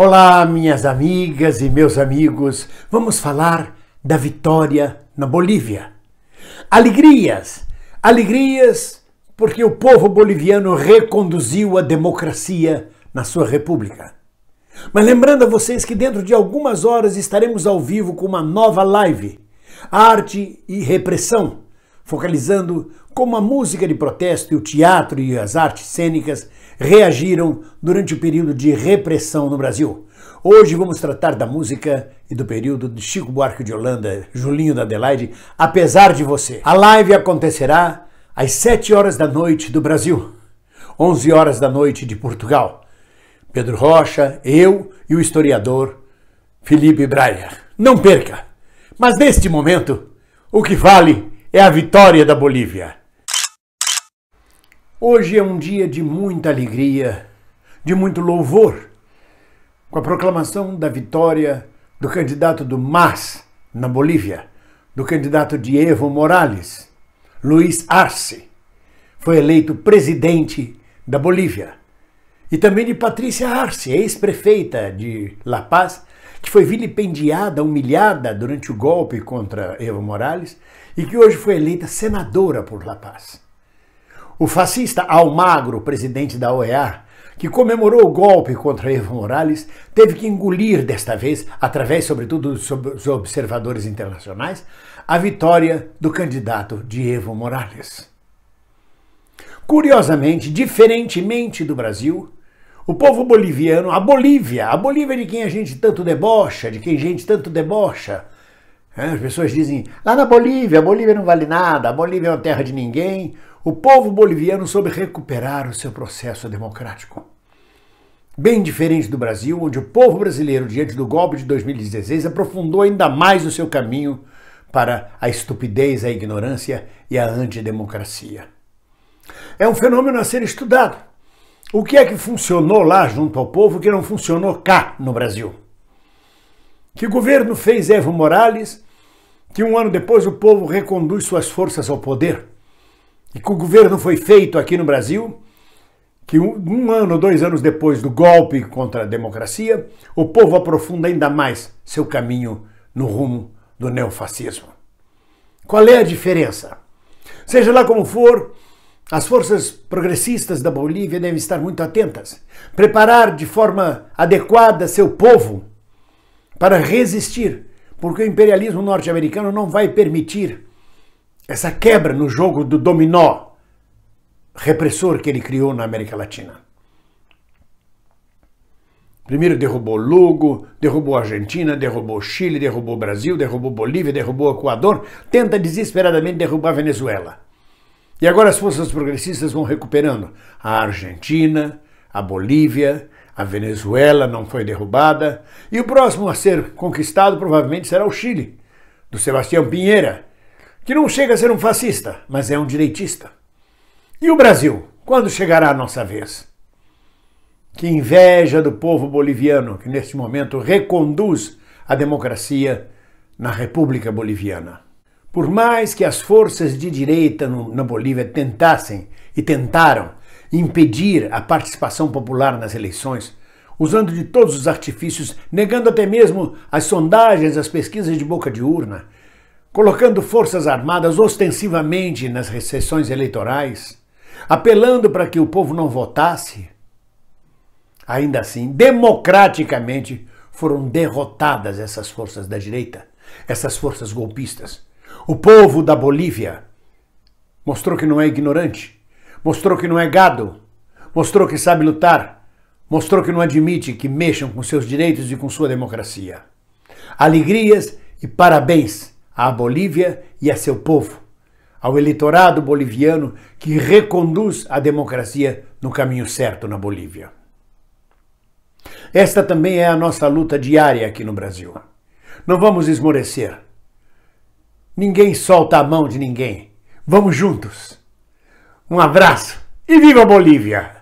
Olá, minhas amigas e meus amigos. Vamos falar da vitória na Bolívia. Alegrias, alegrias, porque o povo boliviano reconduziu a democracia na sua república. Mas lembrando a vocês que dentro de algumas horas estaremos ao vivo com uma nova live: Arte e Repressão focalizando como a música de protesto e o teatro e as artes cênicas reagiram durante o período de repressão no Brasil. Hoje vamos tratar da música e do período de Chico Buarque de Holanda, Julinho da Adelaide, apesar de você. A live acontecerá às 7 horas da noite do Brasil, 11 horas da noite de Portugal. Pedro Rocha, eu e o historiador Felipe Breyer. Não perca! Mas neste momento, o que vale é a vitória da Bolívia. Hoje é um dia de muita alegria, de muito louvor, com a proclamação da vitória do candidato do MAS na Bolívia, do candidato de Evo Morales, Luiz Arce. Foi eleito presidente da Bolívia. E também de Patrícia Arce, ex-prefeita de La Paz, que foi vilipendiada, humilhada durante o golpe contra Evo Morales e que hoje foi eleita senadora por La Paz. O fascista Almagro, presidente da OEA, que comemorou o golpe contra Evo Morales, teve que engolir desta vez, através sobretudo dos observadores internacionais, a vitória do candidato de Evo Morales. Curiosamente, diferentemente do Brasil, o povo boliviano, a Bolívia, a Bolívia de quem a gente tanto debocha, de quem a gente tanto debocha. É, as pessoas dizem, lá ah, na Bolívia, a Bolívia não vale nada, a Bolívia é uma terra de ninguém. O povo boliviano soube recuperar o seu processo democrático. Bem diferente do Brasil, onde o povo brasileiro, diante do golpe de 2016, aprofundou ainda mais o seu caminho para a estupidez, a ignorância e a antidemocracia. É um fenômeno a ser estudado. O que é que funcionou lá junto ao povo que não funcionou cá no Brasil? Que governo fez Evo Morales que um ano depois o povo reconduz suas forças ao poder? E que o governo foi feito aqui no Brasil que um, um ano, dois anos depois do golpe contra a democracia, o povo aprofunda ainda mais seu caminho no rumo do neofascismo. Qual é a diferença? Seja lá como for, as forças progressistas da Bolívia devem estar muito atentas, preparar de forma adequada seu povo para resistir, porque o imperialismo norte-americano não vai permitir essa quebra no jogo do dominó repressor que ele criou na América Latina. Primeiro derrubou Lugo, derrubou a Argentina, derrubou Chile, derrubou o Brasil, derrubou Bolívia, derrubou o Equador, tenta desesperadamente derrubar a Venezuela. E agora as forças progressistas vão recuperando a Argentina, a Bolívia, a Venezuela não foi derrubada, e o próximo a ser conquistado provavelmente será o Chile, do Sebastião Pinheira, que não chega a ser um fascista, mas é um direitista. E o Brasil? Quando chegará a nossa vez? Que inveja do povo boliviano que neste momento reconduz a democracia na República Boliviana. Por mais que as forças de direita no, na Bolívia tentassem e tentaram impedir a participação popular nas eleições, usando de todos os artifícios, negando até mesmo as sondagens, as pesquisas de boca de urna, colocando forças armadas ostensivamente nas recessões eleitorais, apelando para que o povo não votasse, ainda assim, democraticamente, foram derrotadas essas forças da direita, essas forças golpistas. O povo da Bolívia mostrou que não é ignorante, mostrou que não é gado, mostrou que sabe lutar, mostrou que não admite que mexam com seus direitos e com sua democracia. Alegrias e parabéns à Bolívia e a seu povo, ao eleitorado boliviano que reconduz a democracia no caminho certo na Bolívia. Esta também é a nossa luta diária aqui no Brasil. Não vamos esmorecer. Ninguém solta a mão de ninguém. Vamos juntos. Um abraço e viva a Bolívia!